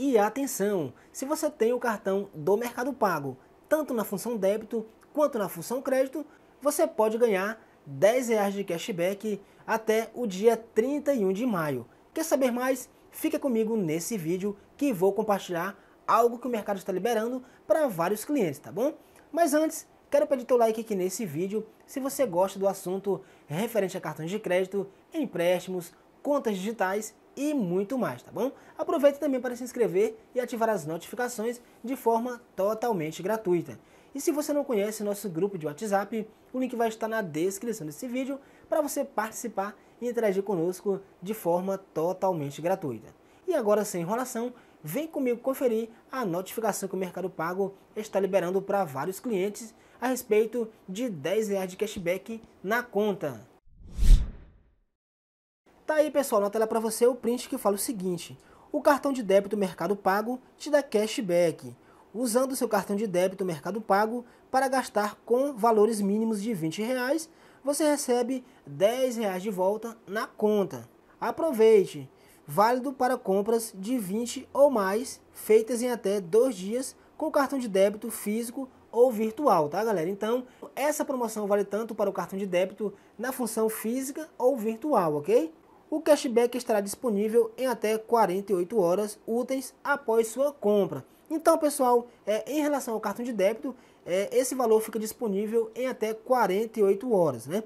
E atenção, se você tem o cartão do Mercado Pago, tanto na função débito quanto na função crédito, você pode ganhar 10 reais de cashback até o dia 31 de maio. Quer saber mais? Fica comigo nesse vídeo que vou compartilhar algo que o mercado está liberando para vários clientes, tá bom? Mas antes, Quero pedir teu like aqui nesse vídeo se você gosta do assunto referente a cartões de crédito, empréstimos, contas digitais e muito mais, tá bom? Aproveite também para se inscrever e ativar as notificações de forma totalmente gratuita. E se você não conhece nosso grupo de WhatsApp, o link vai estar na descrição desse vídeo para você participar e interagir conosco de forma totalmente gratuita. E agora, sem enrolação, vem comigo conferir a notificação que o Mercado Pago está liberando para vários clientes a respeito de R$ de cashback na conta. Tá aí pessoal, na tela para você o print que fala o seguinte, o cartão de débito Mercado Pago te dá cashback, usando seu cartão de débito Mercado Pago para gastar com valores mínimos de 20 reais, você recebe 10 reais de volta na conta. Aproveite! Válido para compras de 20 ou mais, feitas em até dois dias, com cartão de débito físico ou virtual, tá galera? Então, essa promoção vale tanto para o cartão de débito na função física ou virtual, ok? O cashback estará disponível em até 48 horas úteis após sua compra. Então, pessoal, é, em relação ao cartão de débito, é, esse valor fica disponível em até 48 horas, né?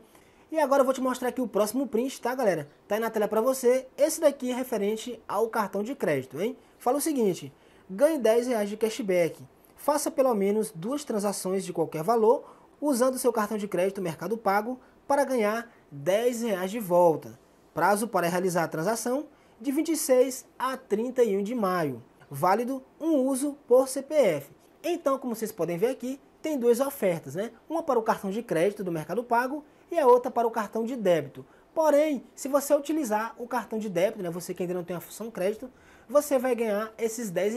E agora eu vou te mostrar aqui o próximo print, tá, galera? Tá aí na tela para você. Esse daqui é referente ao cartão de crédito, hein? Fala o seguinte: ganhe 10 reais de cashback. Faça pelo menos duas transações de qualquer valor usando seu cartão de crédito Mercado Pago para ganhar 10 reais de volta. Prazo para realizar a transação de 26 a 31 de maio. Válido um uso por CPF. Então, como vocês podem ver aqui, tem duas ofertas, né? Uma para o cartão de crédito do Mercado Pago e a outra para o cartão de débito. Porém, se você utilizar o cartão de débito, né, você que ainda não tem a função crédito, você vai ganhar esses 10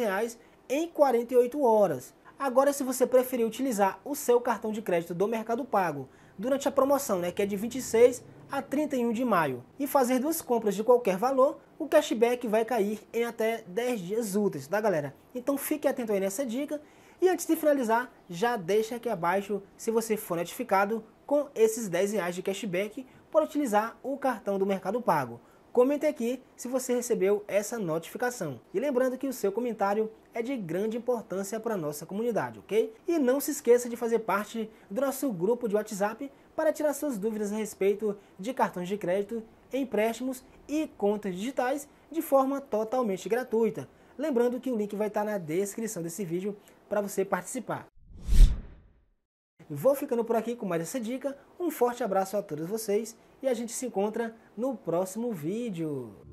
em 48 horas. Agora, se você preferir utilizar o seu cartão de crédito do Mercado Pago durante a promoção, né, que é de 26 a 31 de maio, e fazer duas compras de qualquer valor, o cashback vai cair em até 10 dias úteis, tá galera? Então fique atento aí nessa dica. E antes de finalizar, já deixa aqui abaixo se você for notificado com esses 10 reais de cashback por utilizar o cartão do Mercado Pago. Comente aqui se você recebeu essa notificação. E lembrando que o seu comentário é de grande importância para a nossa comunidade, ok? E não se esqueça de fazer parte do nosso grupo de WhatsApp para tirar suas dúvidas a respeito de cartões de crédito, empréstimos e contas digitais de forma totalmente gratuita. Lembrando que o link vai estar na descrição desse vídeo para você participar. Vou ficando por aqui com mais essa dica. Um forte abraço a todos vocês e a gente se encontra no próximo vídeo.